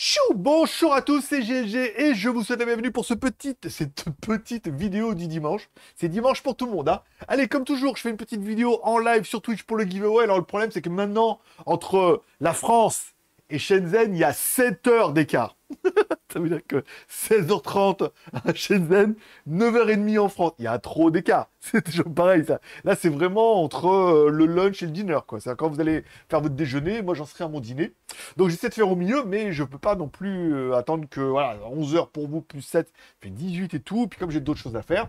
Tchou Bonjour à tous, c'est GG et je vous souhaite la bienvenue pour ce petit, cette petite vidéo du dimanche. C'est dimanche pour tout le monde. Hein. Allez, comme toujours, je fais une petite vidéo en live sur Twitch pour le giveaway. Alors le problème, c'est que maintenant, entre la France et Shenzhen, il y a 7 heures d'écart. Ça veut dire que 16h30 à Shenzhen, 9h30 en France. Il y a trop d'écart. C'est toujours pareil, ça. Là, c'est vraiment entre euh, le lunch et le dinner, quoi. C'est quand vous allez faire votre déjeuner. Moi, j'en serai à mon dîner. Donc, j'essaie de faire au milieu, mais je peux pas non plus euh, attendre que, voilà, 11h pour vous, plus 7, fait 18 et tout. Puis, comme j'ai d'autres choses à faire,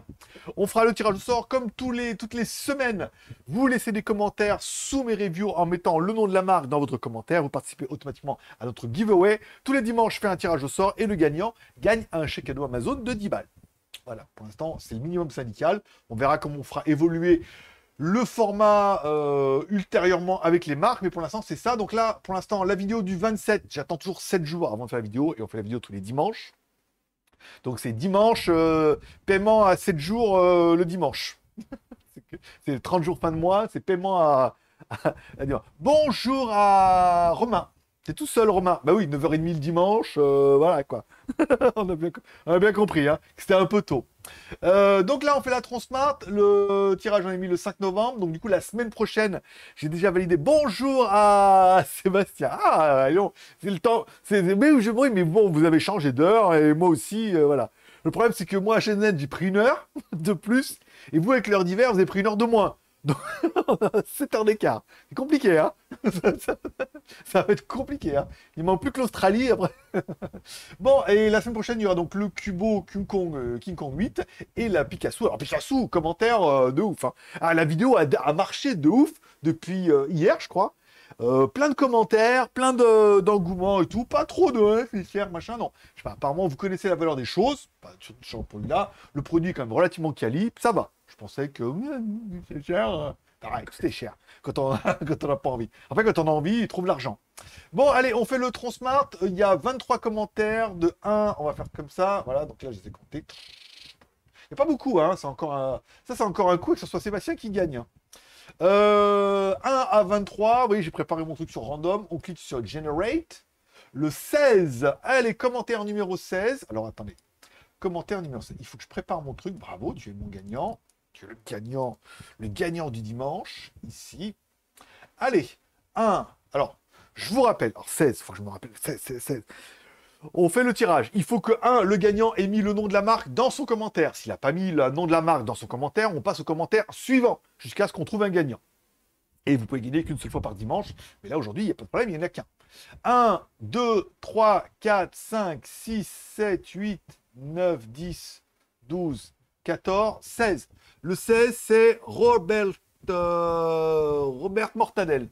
on fera le tirage au sort comme tous les, toutes les semaines. Vous laissez des commentaires sous mes reviews en mettant le nom de la marque dans votre commentaire. Vous participez automatiquement à notre giveaway. Tous les dimanches, je fais un tirage au sort et gagnant gagne un chèque cadeau Amazon de 10 balles. Voilà, pour l'instant, c'est le minimum syndical. On verra comment on fera évoluer le format euh, ultérieurement avec les marques, mais pour l'instant, c'est ça. Donc là, pour l'instant, la vidéo du 27, j'attends toujours 7 jours avant de faire la vidéo, et on fait la vidéo tous les dimanches. Donc c'est dimanche, euh, paiement à 7 jours euh, le dimanche. c'est 30 jours fin de mois, c'est paiement à, Bonjour à Romain tout seul, Romain. Bah oui, 9h30 le dimanche, euh, voilà quoi. on, a bien, compris, hein, c'était un peu tôt. Euh, donc là, on fait la Transmart. Le tirage, on est mis le 5 novembre. Donc du coup, la semaine prochaine, j'ai déjà validé. Bonjour à Sébastien. Ah, allons, c'est le temps. C'est, mais je mais bon, vous avez changé d'heure et moi aussi, euh, voilà. Le problème, c'est que moi, à Shenzhen, j'ai pris une heure de plus et vous, avec l'heure d'hiver, vous avez pris une heure de moins c'est un écart C'est compliqué, hein ça, va être compliqué, hein Il manque plus que l'Australie après. bon, et la semaine prochaine, il y aura donc le Cubo King Kong, euh, King 8 et la Picasso. Alors, Picasso, commentaire euh, de ouf. Hein. Ah, la vidéo a, marché de ouf depuis euh, hier, je crois. Euh, plein de commentaires, plein d'engouement et tout. Pas trop de hein, machin, non. Je sais pas, apparemment, vous connaissez la valeur des choses. Pas de là. Le produit est quand même relativement quali. Ça va. Je pensais que c'est cher. Pareil, cher quand on n'a pas envie. fait, quand on a envie, il trouve l'argent. Bon, allez, on fait le Transmart. Il y a 23 commentaires de 1. On va faire comme ça. Voilà, donc là, je les ai comptés. Il n'y a pas beaucoup, hein. C'est encore Ça, c'est encore un coup que ce soit Sébastien qui gagne. Hein. 1 euh, à 23, oui, j'ai préparé mon truc sur random. On clique sur Generate. Le 16, allez, commentaire numéro 16. Alors, attendez. Commentaire numéro 16. Il faut que je prépare mon truc. Bravo, tu es mon gagnant. Tu es le gagnant, le gagnant du dimanche, ici. Allez, 1. Alors, je vous rappelle. Alors, 16, il faut que je me rappelle. 16, 16, 16 on fait le tirage. Il faut que, un, le gagnant ait mis le nom de la marque dans son commentaire. S'il n'a pas mis le nom de la marque dans son commentaire, on passe au commentaire suivant, jusqu'à ce qu'on trouve un gagnant. Et vous pouvez gagner qu'une seule fois par dimanche. Mais là, aujourd'hui, il n'y a pas de problème, il n'y en a qu'un. 1, 2, 3, 4, 5, 6, 7, 8, 9, 10, 12, 14, 16. Le 16, c'est Robert, Robert Mortadel.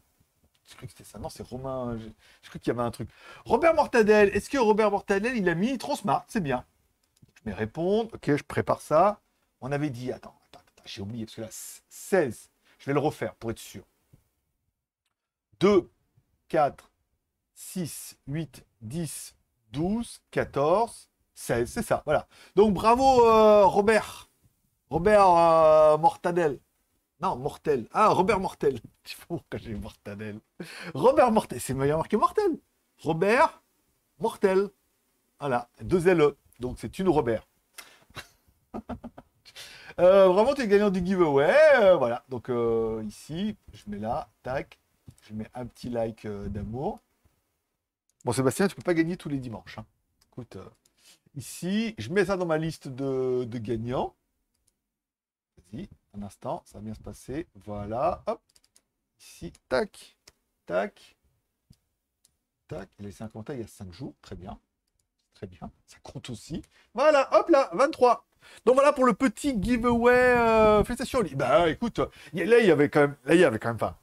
Je crois que c'était ça. Non, c'est Romain. Euh, je, crois qu'il y avait un truc. Robert Mortadel. Est-ce que Robert Mortadel, il a mis Transmart C'est bien. Je vais répondre. Ok, je prépare ça. On avait dit. Attends, attends, j'ai oublié. Parce que là, 16. Je vais le refaire pour être sûr. 2, 4, 6, 8, 10, 12, 14, 16. C'est ça. Voilà. Donc bravo, euh, Robert. Robert euh, Mortadel. Non, Mortel. Ah, Robert Mortel. Je sais j'ai Mortadel. Robert Mortel. C'est meilleur marqué Mortel. Robert Mortel. Voilà, deux LE. Donc c'est une Robert. Euh, vraiment, tu es gagnant du giveaway. Euh, voilà, donc euh, ici, je mets là, tac. Je mets un petit like d'amour. Bon, Sébastien, tu peux pas gagner tous les dimanches. Hein. Écoute, ici, je mets ça dans ma liste de, de gagnants. Vas-y, un instant, ça va bien se passer. Voilà, hop. Ici, tac, tac, tac. Il a laissé un commentaire il y a 5 jours. Très bien. Très bien. Ça compte aussi. Voilà, hop là, 23. Donc voilà pour le petit giveaway. Euh, félicitations, Bah écoute, là, il y avait quand même. Là, il y avait quand même. pas,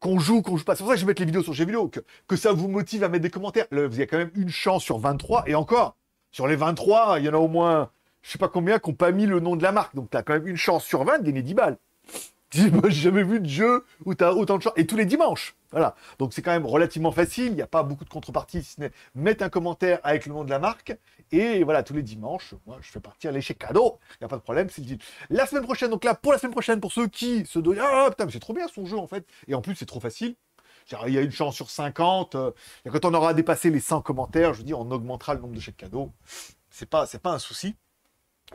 qu'on joue, qu'on joue pas. C'est pour ça que je vais mettre les vidéos sur chez vidéo, que, ça vous motive à mettre des commentaires. Là, y a quand même une chance sur 23, et encore, sur les 23, il y en a au moins je sais pas combien qui n'ont pas mis le nom de la marque. Donc, tu as quand même une chance sur 20 de gagner 10 balles. J'ai jamais vu de jeu où tu as autant de chance. Et tous les dimanches. Voilà. Donc, c'est quand même relativement facile. Il n'y a pas beaucoup de contrepartie, si ce n'est mettre un commentaire avec le nom de la marque. Et voilà, tous les dimanches, moi, je fais partir l'échec cadeau. Il n'y a pas de problème, c'est le La semaine prochaine, donc là, pour la semaine prochaine, pour ceux qui se donnent. Ah, ah putain, mais c'est trop bien son jeu, en fait. Et en plus, c'est trop facile. Il y a une chance sur 50. Euh, quand on aura dépassé les 100 commentaires, je veux dire, on augmentera le nombre de chèques cadeaux. C'est pas, pas un souci.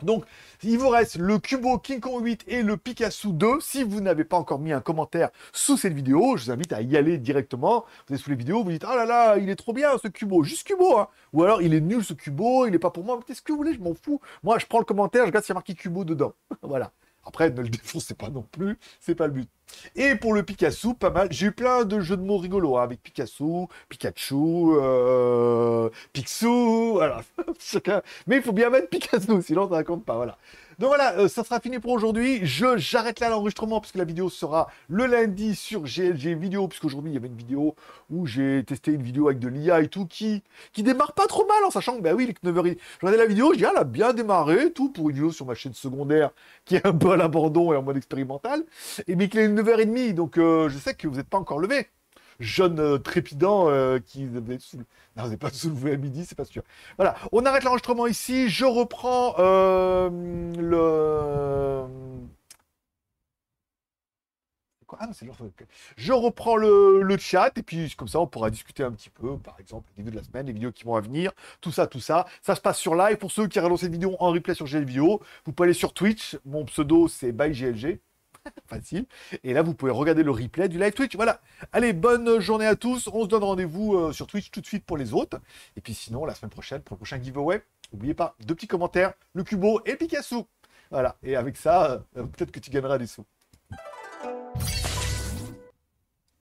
Donc, il vous reste le Cubo King Kong 8 et le Picasso 2. Si vous n'avez pas encore mis un commentaire sous cette vidéo, je vous invite à y aller directement. Vous êtes sous les vidéos, vous dites « Ah là là, il est trop bien ce Cubo, juste Cubo hein. Ou alors « Il est nul ce Cubo, il n'est pas pour moi. » Qu'est-ce que vous voulez, je m'en fous. Moi, je prends le commentaire, je regarde s'il y a marqué Cubo dedans. voilà. Après, ne le défoncez pas non plus, c'est pas le but. Et pour le Picasso, pas mal. J'ai eu plein de jeux de mots rigolos hein, avec Picasso, Pikachu, euh, Picsou, voilà. Mais il faut bien mettre Picasso, sinon ça raconte pas, voilà. Donc voilà, euh, ça sera fini pour aujourd'hui. Je j'arrête là l'enregistrement puisque la vidéo sera le lundi sur GLG vidéo puisqu'aujourd'hui il y avait une vidéo où j'ai testé une vidéo avec de l'IA et tout qui qui démarre pas trop mal en sachant que ben oui, les 9h. Je regardais la vidéo, j'ai dis ah, elle a bien démarré tout pour une vidéo sur ma chaîne secondaire qui est un peu à l'abandon et en mode expérimental et mais qu'il est 9h30 donc euh, je sais que vous n'êtes pas encore levé jeune euh, trépidant euh, qui n'avait pas soulevé à midi, c'est pas sûr. Voilà, on arrête l'enregistrement ici. Je reprends euh, le. Ah je reprends le, chat et puis comme ça on pourra discuter un petit peu, par exemple, les début de la semaine, les vidéos qui vont à venir, tout ça, tout ça. Ça se passe sur live. Pour ceux qui regardent une vidéo en replay sur GLVO, vous pouvez aller sur Twitch. Mon pseudo c'est glg Facile. Et là, vous pouvez regarder le replay du live Twitch. Voilà. Allez, bonne journée à tous. On se donne rendez-vous euh, sur Twitch tout de suite pour les autres. Et puis sinon, la semaine prochaine, pour le prochain giveaway, n'oubliez pas deux petits commentaires, le Cubo et Picasso. Voilà. Et avec ça, euh, peut-être que tu gagneras des sous.